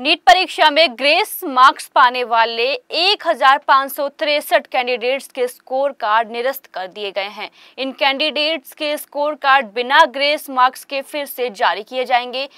NEET परीक्षा में grace marks पाने वाले एक कैंडिडेट्स के स्कोर कार्ड निरस्त कर दिए गए हैं इन कैंडिडेट्स के स्कोर कार्ड बिना ग्रेस मार्क्स के फिर से जारी किए जाएंगे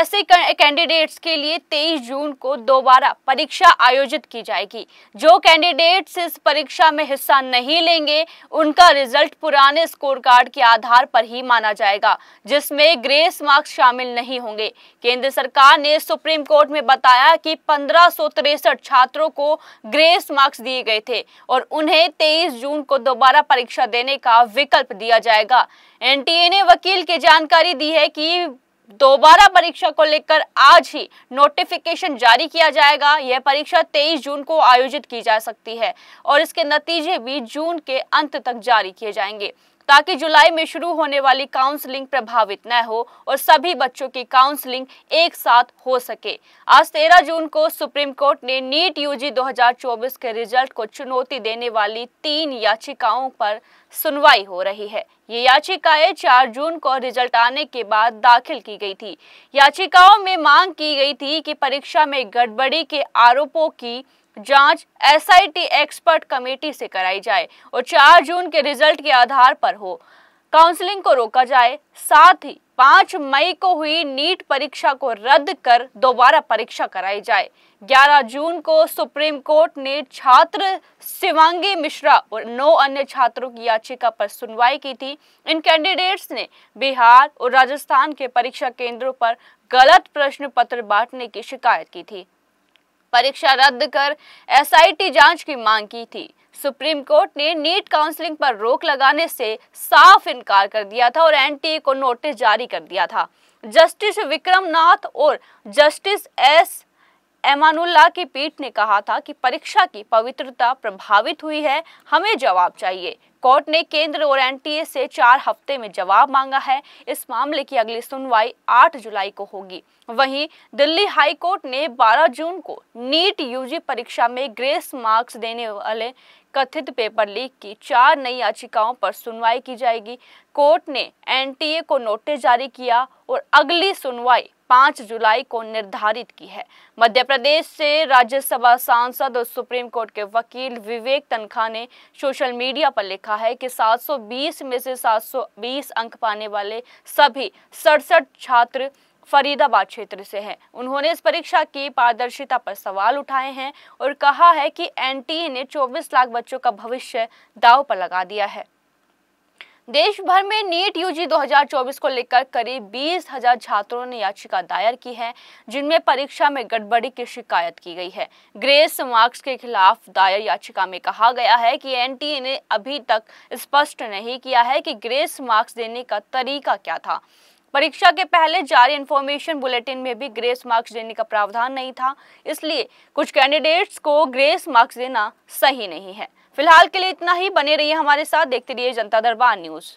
ऐसे कैंडिडेट्स के लिए 23 जून को दोबारा परीक्षा आयोजित की जाएगी जो कैंडिडेट्स इस परीक्षा में हिस्सा नहीं लेंगे उनका रिजल्ट पुराने स्कोर कार्ड के आधार पर ही माना जाएगा जिसमें ग्रेस मार्क्स शामिल नहीं होंगे केंद्र सरकार ने सुप्रीम कोर्ट में बताया कि पंद्रह छात्रों को ग्रेस मार्क्स दिए गए थे और उन्हें 23 जून को दोबारा परीक्षा देने का विकल्प दिया जाएगा एनटीए ने वकील की जानकारी दी है कि दोबारा परीक्षा को लेकर आज ही नोटिफिकेशन जारी किया जाएगा यह परीक्षा 23 जून को आयोजित की जा सकती है और इसके नतीजे भी जून के अंत तक जारी किए जाएंगे ताकि जुलाई में शुरू होने वाली काउंसलिंग प्रभावित न हो और सभी बच्चों की काउंसलिंग एक साथ हो सके आज 13 जून को सुप्रीम कोर्ट ने नीट यूजी 2024 के रिजल्ट को चुनौती देने वाली तीन याचिकाओं पर सुनवाई हो रही है ये याचिकाएं 4 जून को रिजल्ट आने के बाद दाखिल की गई थी याचिकाओं में मांग की गई थी कि परीक्षा में गड़बड़ी के आरोपों की जांच एसआईटी एक्सपर्ट कमेटी से कराई जाए और 4 जून के रिजल्ट के आधार पर हो काउंसलिंग को रोका जाए साथ ही पांच मई को हुई नीट परीक्षा को रद्द कर दोबारा परीक्षा कराई जाए 11 जून को सुप्रीम कोर्ट ने छात्र शिवांगी मिश्रा और नौ अन्य छात्रों की याचिका पर सुनवाई की थी इन कैंडिडेट्स ने बिहार और राजस्थान के परीक्षा केंद्रों पर गलत प्रश्न पत्र बांटने की शिकायत की थी परीक्षा रद्द कर एसआईटी जांच की मांग की थी सुप्रीम कोर्ट ने नीट काउंसलिंग पर रोक लगाने से साफ इनकार कर दिया था और एनटीए को नोटिस जारी कर दिया था जस्टिस विक्रम नाथ और जस्टिस एस एमानुल्ला की पीठ ने कहा था कि परीक्षा की पवित्रता प्रभावित हुई है हमें जवाब चाहिए कोर्ट ने केंद्र और एनटीए से चार हफ्ते में जवाब मांगा है इस मामले की अगली सुनवाई 8 जुलाई को होगी वहीं दिल्ली हाई कोर्ट ने 12 जून को नीट यूजी परीक्षा में ग्रेस मार्क्स देने वाले कथित पेपर लीक की चार नई याचिकाओं पर सुनवाई की जाएगी कोर्ट ने एनटीए को नोटिस जारी किया और अगली सुनवाई पाँच जुलाई को निर्धारित की है मध्य प्रदेश से राज्यसभा सांसद और सुप्रीम कोर्ट के वकील विवेक तनखा ने सोशल मीडिया पर लिखा है कि 720 में से 720 अंक पाने वाले सभी सड़सठ छात्र फरीदाबाद क्षेत्र से हैं उन्होंने इस परीक्षा की पारदर्शिता पर सवाल उठाए हैं और कहा है कि एनटीए ने 24 लाख बच्चों का भविष्य दाव पर लगा दिया है देश भर में नीट यूजी 2024 को लेकर करीब बीस हजार छात्रों ने याचिका दायर की है जिनमें परीक्षा में गड़बड़ी की शिकायत की गई है ग्रेस मार्क्स के खिलाफ दायर याचिका में कहा गया है कि एनटीए ने अभी तक स्पष्ट नहीं किया है कि ग्रेस मार्क्स देने का तरीका क्या था परीक्षा के पहले जारी इन्फॉर्मेशन बुलेटिन में भी ग्रेस मार्क्स देने का प्रावधान नहीं था इसलिए कुछ कैंडिडेट्स को ग्रेस मार्क्स देना सही नहीं है फिलहाल के लिए इतना ही बने रहिए हमारे साथ देखते रहिए जनता दरबार न्यूज